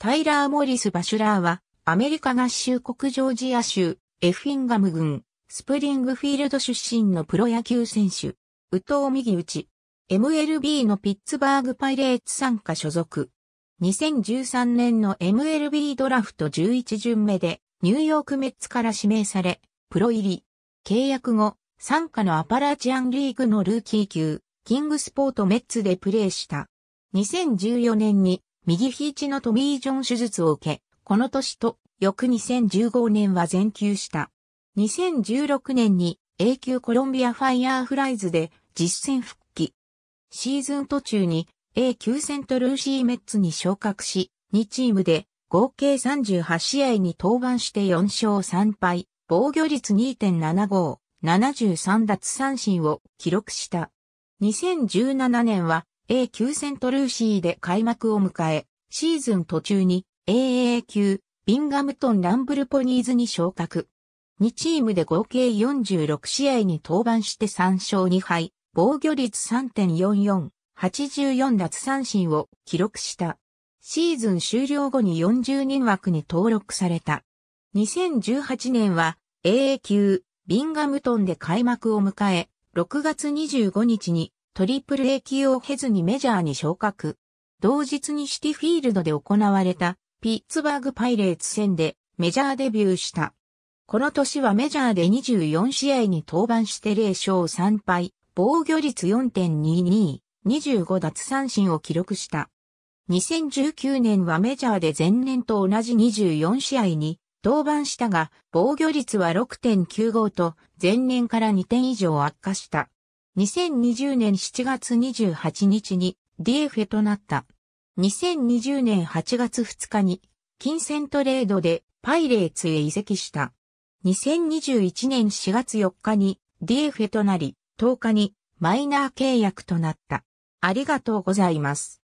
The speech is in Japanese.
タイラー・モリス・バシュラーは、アメリカ合衆国ジョージア州、エフィンガム郡、スプリングフィールド出身のプロ野球選手、宇藤右打ち、MLB のピッツバーグパイレーツ参加所属。2013年の MLB ドラフト11巡目で、ニューヨークメッツから指名され、プロ入り。契約後、参加のアパラチアンリーグのルーキー級、キングスポートメッツでプレーした。2014年に右肘のトミー・ジョン手術を受け、この年と翌2015年は全休した。2016年に A 級コロンビアファイヤーフライズで実戦復帰。シーズン途中に A 級セントルーシーメッツに昇格し、2チームで合計38試合に登板して4勝3敗、防御率2.75、73奪三振を記録した。2017年は A 級セントルーシーで開幕を迎え、シーズン途中に AA 級ビンガムトンランブルポニーズに昇格。2チームで合計46試合に登板して3勝2敗、防御率3.44、84奪三振を記録した。シーズン終了後に40人枠に登録された。2018年は AA 級ビンガムトンで開幕を迎え、6月25日にトリプル A 級を経ずにメジャーに昇格。同日にシティフィールドで行われたピッツバーグパイレーツ戦でメジャーデビューした。この年はメジャーで24試合に登板して0勝3敗、防御率4.22、25奪三振を記録した。2019年はメジャーで前年と同じ24試合に登板したが、防御率は6.95と前年から2点以上悪化した。2020年7月28日に d f ェとなった。2020年8月2日に金銭トレードでパイレーツへ移籍した。2021年4月4日に d f ェとなり、10日にマイナー契約となった。ありがとうございます。